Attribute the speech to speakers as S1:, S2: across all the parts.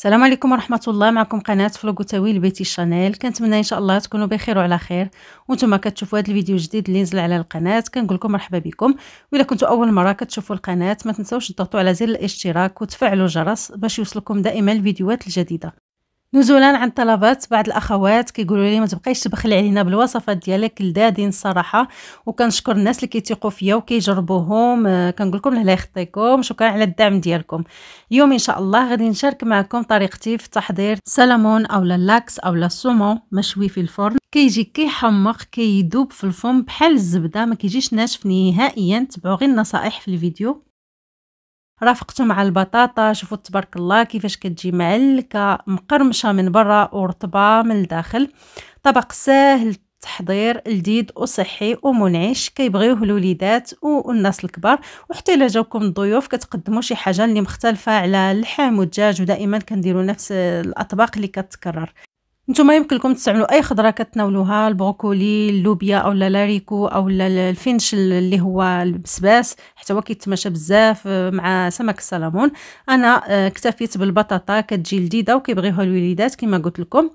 S1: السلام عليكم ورحمه الله معكم قناه تاويل بيتي شانيل كنتمنى ان شاء الله تكونوا بخير وعلى خير وانتم كتشوفوا هذا الفيديو الجديد اللي نزل على القناه كنقول لكم مرحبا بكم والا كنتوا اول مره كتشوفوا القناه ما تنساوش تضغطوا على زر الاشتراك وتفعلوا الجرس باش يوصلكم دائما الفيديوهات الجديده نزولا عن طلبات بعض الاخوات كيقولوا لي ما تبقايش تبخلي علينا بالوصفات ديالك لذادين الصراحه وكنشكر الناس اللي كيتيقوا فيا وكيجربوهم آه، كنقول لكم الله يخطيكم شكرا على الدعم ديالكم اليوم ان شاء الله غادي نشارك معكم طريقتي في تحضير سلمون اولا اللاكس اولا السومون مشوي في الفرن كيجي كيحمق كيدوب في الفم بحال الزبده ما كيجيش ناشف نهائيا تبعوا غير النصائح في الفيديو رافقته مع البطاطا شوفوا تبارك الله كيفاش كتجي معلكه مقرمشه من برا ورطبه من الداخل طبق ساهل التحضير لذيذ وصحي ومنعش كيبغيوه الوليدات والناس الكبار وحتى الا جاوكم الضيوف كتقدموا شي حاجه اللي مختلفه على اللحم والدجاج ودائما كنديروا نفس الاطباق اللي كتكرر نتوما يمكن لكم تستعملوا اي خضره كتناولوها البروكولي اللوبيا او لاريكو او الفينش اللي هو البسباس حتى هو كيتماشى بزاف آه، مع سمك السلمون انا آه، اكتفيت بالبطاطا كتجي لذيذه وكيبغيوها الوليدات كما قلت لكم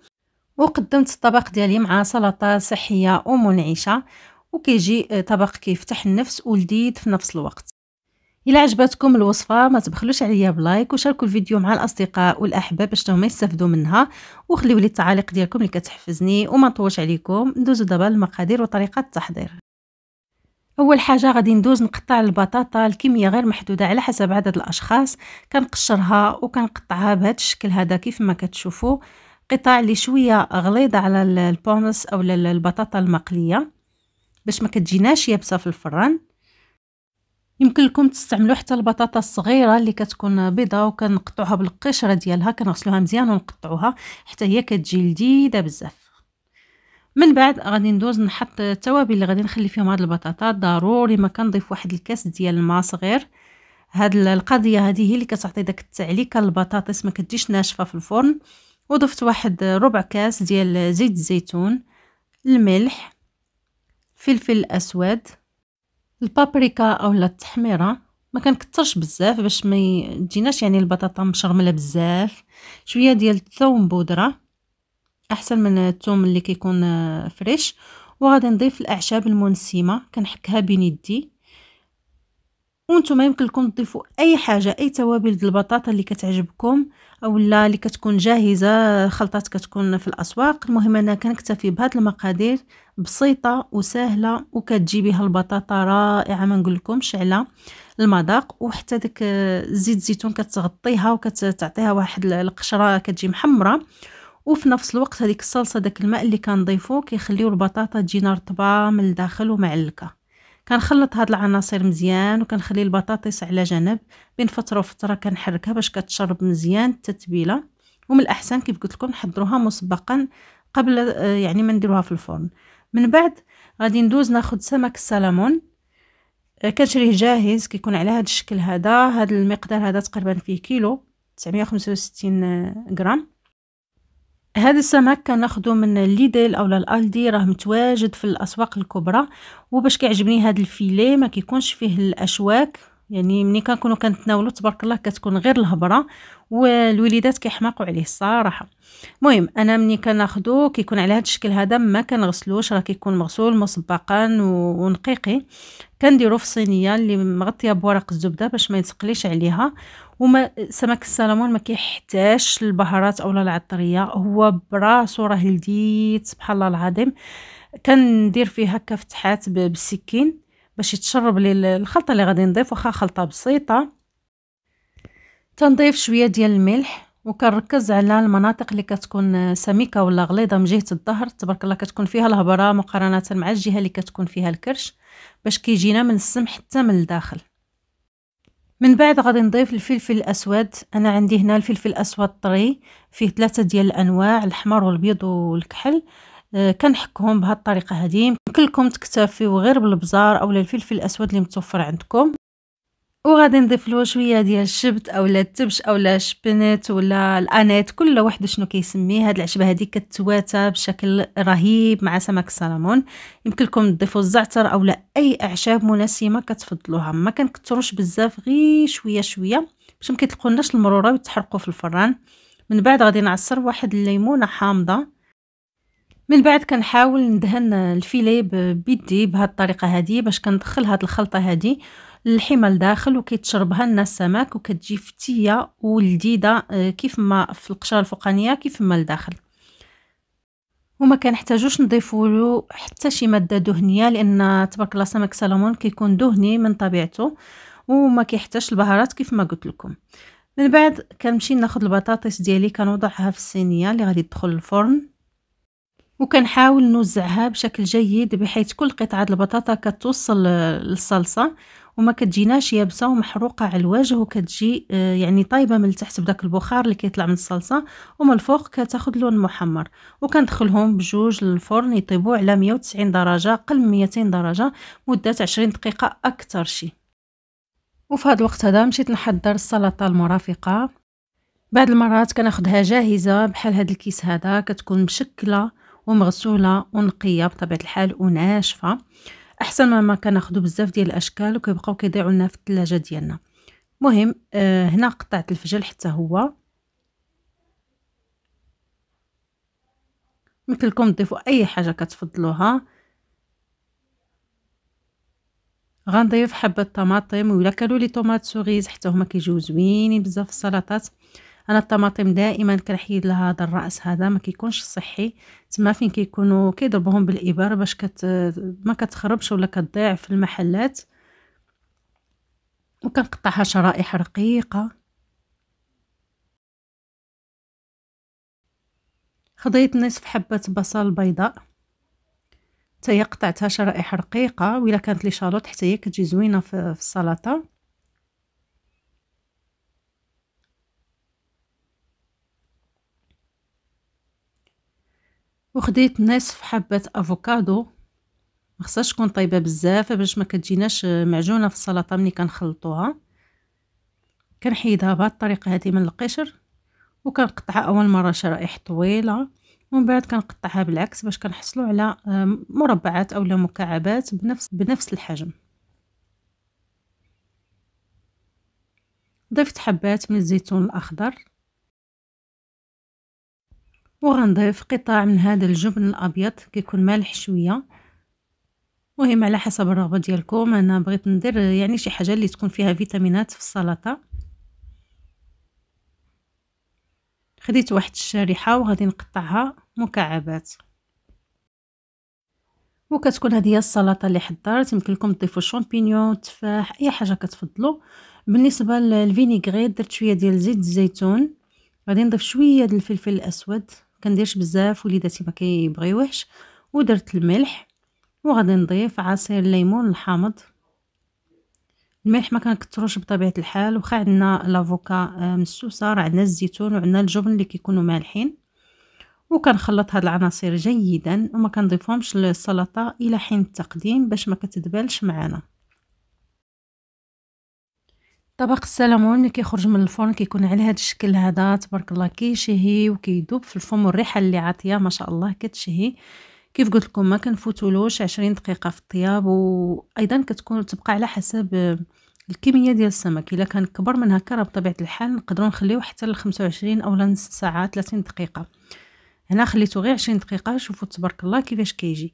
S1: وقدمت الطبق ديالي مع سلطه صحيه ومنعشه وكيجي آه، طبق كيفتح النفس ولذيذ في نفس الوقت الى عجبتكم الوصفه ما تبخلوش عليا بلايك وشاركوا الفيديو مع الاصدقاء والاحباب باش هما يستافدوا منها وخليوا لي التعاليق ديالكم اللي كتحفزني وما نطولش عليكم ندوزو دابا للمقادير وطريقه التحضير اول حاجه غادي ندوز نقطع البطاطا الكميه غير محدوده على حسب عدد الاشخاص كنقشرها وكنقطعها بهذا الشكل هذا كيف ما كتشوفوا قطع اللي شويه غليظه على البونس او البطاطا المقليه باش ما كتجيناش يابسه في الفران يمكن لكم تستعملوا حتى البطاطا الصغيره اللي كتكون بيضه وكنقطعوها بالقشره ديالها كنغسلوها مزيان ونقطعوها حتى هي كتجي لذيذه بزاف من بعد غادي ندوز نحط التوابل اللي غادي نخلي فيهم هاد البطاطا ضروري ما كنضيف واحد الكاس ديال الماء صغير هاد القضيه هذه هي اللي كتعطي داك التعليكه للبطاطس ما كتجيش ناشفه في الفرن وضفت واحد ربع كاس ديال زيت الزيتون الملح فلفل اسود البابريكا أولا التحميرة ما كنكثرش بزاف باش ما تجيناش يعني البطاطا مشرمله بزاف شويه ديال الثوم بودره احسن من الثوم اللي كيكون آه، فريش وغادي نضيف الاعشاب المنسمه كنحكها بين يدي وانتم يمكن لكم تضيفوا اي حاجه اي توابل ديال البطاطا اللي كتعجبكم اولا اللي كتكون جاهزه خلطات كتكون في الاسواق المهم انا كنكتفي بهاد المقادير بسيطه وسهله وكتجي بها البطاطا رائعه ما لكم على المذاق وحتى داك زيت الزيتون كتغطيها وكتعطيها واحد القشره كتجي محمره وفي نفس الوقت هذيك الصلصه داك الماء اللي كنضيفو كيخليو البطاطا تجينا رطبه من الداخل ومعلكه كنخلط هاد العناصر مزيان وكنخلي البطاطس على جنب بين فتره وفتره كنحركها باش كتشرب مزيان التتبيله ومن الاحسن كيف قلت لكم نحضروها مسبقا قبل آه، يعني ما نديروها في الفرن من بعد غادي ندوز ناخذ سمك السلمون آه، كنشريه جاهز كيكون على هذا الشكل هذا هذا المقدار هذا تقريبا فيه كيلو 965 آه، غرام هذا السمك كناخدو من ليدل او الالدي راه متواجد في الاسواق الكبرى وباش كيعجبني هذا الفيلي ما كيكونش فيه الاشواك يعني ملي كنكونوا كنتناولو تبارك الله كتكون غير الهبره والوليدات كيحماقوا عليه الصراحه مهم انا ملي كناخذو كيكون على هذا الشكل هذا ما كنغسلوش راه كيكون مغسول مسبقا ونقيقي كنديرو في صينيه اللي مغطيه بورق الزبده باش ما يتسقليش عليها وما سمك السلمون ما كيحتاجش البهارات اولا العطريه هو براسو راه لذيذ سبحان الله العظيم كندير فيه هكا فتحات بالسكين باش يتشرب لي الخلطه اللي غادي نضيف واخا خلطه بسيطه تنضيف شويه ديال الملح وكنركز على المناطق اللي كتكون سميكه ولا غليظه من جهه الظهر تبارك الله كتكون فيها الهبره مقارنه مع الجهه اللي كتكون فيها الكرش باش كيجينا من السم حتى من الداخل من بعد غادي نضيف الفلفل الاسود انا عندي هنا الفلفل الاسود طري فيه ثلاثه ديال الانواع الاحمر والبيض والكحل أه كنحكهم بهاد الطريقه هذه يمكن لكم تكتفيو غير بالبزار اولا الفلفل الاسود اللي متوفر عندكم وغادي نضيف له شويه ديال الشبت اولا التبش اولا الشبنات ولا الانيت كل واحد شنو كيسمي هاد العشبه هذه كتواتى بشكل رهيب مع سمك السلمون يمكن لكم تضيفوا الزعتر اولا اي اعشاب مناسمه كتفضلوها ما كنكثروش بزاف غير شويه شويه باش ما كيطلقولناش المروره ويتحرقوا في الفران من بعد غادي نعصر واحد الليمونه حامضه من بعد كنحاول ندهن الفيليه بيدي بهاد الطريقه هذه باش كندخل هاد الخلطه هذه للحمى لداخل وكيتشربها الناس سمك وكتجي فتيه ولذيذه آه، كيف ما في القشره الفوقانيه كيف ما لداخل وما كنحتاجوش نضيفوا له حتى شي ماده دهنيه لان تبارك الله سمك سلمون كيكون دهني من طبيعته وما كيحتاجش البهارات كيف ما قلت لكم من بعد كنمشي ناخذ البطاطس ديالي كنوضعها في الصينيه اللي غادي تدخل الفرن وكنحاول نوزعها بشكل جيد بحيث كل قطعة البطاطا كتوصل للصلصة وما كتجيناش يابسة ومحروقة على الوجه وكتجي آه، يعني طايبة من التحت بداك البخار اللي كيطلع من الصلصة ومن الفوق كتاخد لون محمر وكندخلهم بجوج للفرن يطيبوا على 190 درجة قل من 200 درجة مدة 20 دقيقة أكثر شي وفي هذا الوقت هذا مشيت نحضر السلطة المرافقة بعد المرات كناخدها جاهزة بحال هاد الكيس هذا كتكون مشكلة ومغسوله ونقيه بطبيعه الحال وناشفه احسن مما ما كناخذوا بزاف ديال الاشكال وكيبقاو كيضيعوا لنا في الثلاجه ديالنا مهم آه هنا قطعت الفجل حتى هو مثلكم تضيفوا اي حاجه كتفضلوها غنضيف حبه طماطم ولا كانوا لي طوماط سوغيز حتى هما كيجيو زوينين بزاف في السلطات انا الطماطم دائما كنحيد لها هذا الراس هذا ما كيكونش صحي تما فين كيكونوا كيضربوهم بالابر باش كت ما كتخربش ولا كتضيع في المحلات وكنقطعها شرائح رقيقه خضيت نصف حبه بصل بيضاء حتى قطعتها شرائح رقيقه و كانت لي شالوط حتى هي كتجي زوينه في السلطه وخديت نصف حبة افوكادو مخصهاش تكون طايبه بزاف باش ما كتجيناش معجونه في السلطه ملي كنخلطوها كنحيدها بهذه الطريقه هذه من القشر وكنقطعها اول مره شرائح طويله ومن بعد كنقطعها بالعكس باش كنحصلوا على آه، مربعات اولا مكعبات بنفس بنفس الحجم ضفت حبات من الزيتون الاخضر وغنضيف قطع من هذا الجبن الابيض كيكون مالح شويه مهم على حسب الرغبه ديالكم انا بغيت ندير يعني شي حاجه اللي تكون فيها فيتامينات في السلطه خديت واحد الشريحه وغادي نقطعها مكعبات وكتكون هذه هي السلطه اللي حضرت يمكن لكم تضيفوا الشامبينيون تفاح اي حاجه كتفضلوا بالنسبه للفينيغري درت شويه ديال زيت الزيتون غادي نضيف شويه ديال الفلفل الاسود كنديرش بزاف وليداتي ما كيبغيوهش ودرت الملح وغادي نضيف عصير الليمون الحامض الملح ما كنكثروش بطبيعه الحال واخا عندنا لافوكا آه، مسوسه راه عندنا الزيتون وعندنا الجبن اللي كيكونوا مالحين وكنخلط هاد العناصر جيدا وما كنضيفهمش للسلطه الى حين التقديم باش ما كتدبلش معنا طبق السلمون اللي كيخرج من الفرن كيكون على هذا الشكل هذا تبارك الله كيشهي وكيذوب في الفم والريحه اللي عاطيه ما شاء الله كتشهي كيف قلت لكم ما كنفوتولوش 20 دقيقه في الطياب وايضا كتكون تبقى على حسب آه، الكميه ديال السمك الا كان كبر من هكا راه بطبيعه الحال نقدروا نخليوه حتى ل 25 اولا نص ساعه 30 دقيقه هنا خليته غير 20 دقيقه شوفوا تبارك الله كيفاش كيجي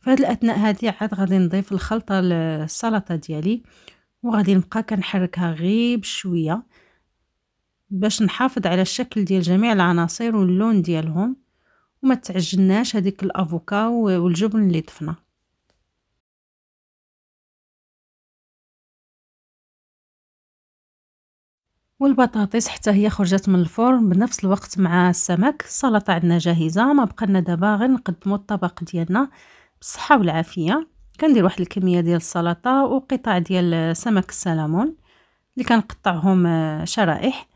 S1: في هذه الاثناء هذه عاد غادي نضيف الخلطه للسلطه ديالي وغادي نبقى كنحركها غير بشوية باش نحافظ على الشكل ديال جميع العناصر واللون ديالهم وما تعجناش هذيك الافوكا والجبن اللي ضفنا والبطاطس حتى هي خرجت من الفرن بنفس الوقت مع السمك السلطه عندنا جاهزه ما بقى لنا دابا غير نقدموا الطبق ديالنا بالصحه والعافيه كندير واحد الكميه ديال السلطه وقطع ديال سمك السلمون اللي كنقطعهم آه، شرائح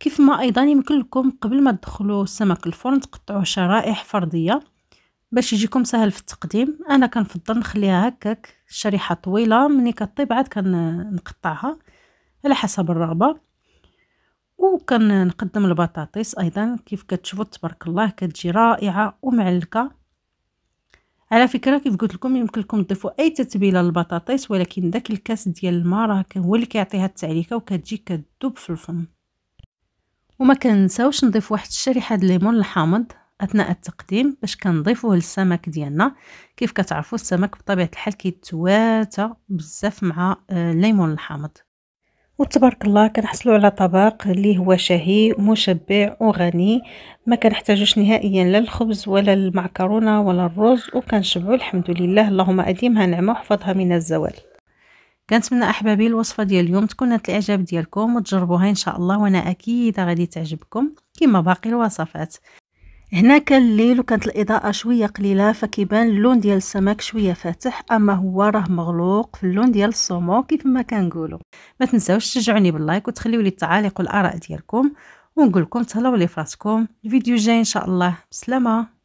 S1: كيف ما ايضا يمكن لكم قبل ما تدخلوا السمك الفرن تقطعوه شرائح فرديه باش يجيكم سهل في التقديم انا كنفضل نخليها هكاك الشريحه طويله ملي كطيب عاد كنقطعها على حسب الرغبه وكنقدم البطاطس ايضا كيف كتشوفوا تبارك الله كتجي رائعه ومعلكه على فكره كيف قلت لكم يمكن لكم تضيفوا اي تتبيله للبطاطيس ولكن داك الكاس ديال الماء راه هو اللي كيعطيها التعليكه وكتجي كدوب في الفم وما كنساوش نضيف واحد الشريحه د الليمون الحامض اثناء التقديم باش كنضيفوه للسمك ديالنا كيف كتعرفوا السمك بطبيعه الحال كيتواتى بزاف مع آه، الليمون الحامض وتبارك الله كنحصلوا على طبق اللي هو شهي مشبع وغني ما كنحتاجوش نهائيا لا الخبز ولا المعكرونه ولا الرز وكنشبعوا الحمد لله اللهم اديمها نعمه وحفظها من الزوال كنتمنى احبابي الوصفه ديال اليوم تكون نالت الاعجاب ديالكم وتجربوها ان شاء الله وانا اكيد غادي تعجبكم كما باقي الوصفات هنا كان الليل وكانت الاضاءه شويه قليله فكيبان اللون ديال السمك شويه فاتح اما هو راه مغلوق في اللون ديال الصومو كيف ما كنقولوا ما تنساوش تشجعوني باللايك وتخليوا لي التعاليق والاراء ديالكم ونقول لكم تهلاو لي فراسكم الفيديو جاي ان شاء الله بسلامه